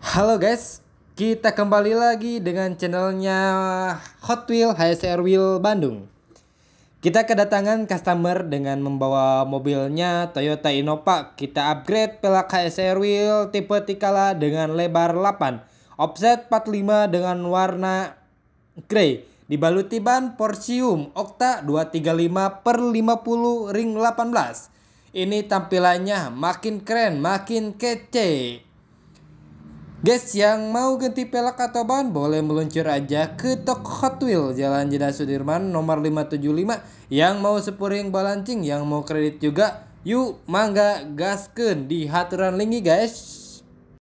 Halo guys, kita kembali lagi dengan channelnya Hot Wheel HSR Wheel Bandung. Kita kedatangan customer dengan membawa mobilnya Toyota Innova. Kita upgrade pelak HSR Wheel tipe Tikala dengan lebar 8, offset 45 dengan warna grey. Dibaluti ban Porsium Okta 235 per 50 ring 18. Ini tampilannya makin keren, makin kece. Guys yang mau ganti pelek atau ban boleh meluncur aja ke toko Hot Wheel Jalan Jeda Sudirman nomor 575 Yang mau sepuring balancing yang mau kredit juga Yuk mangga gasken di haturan lingi guys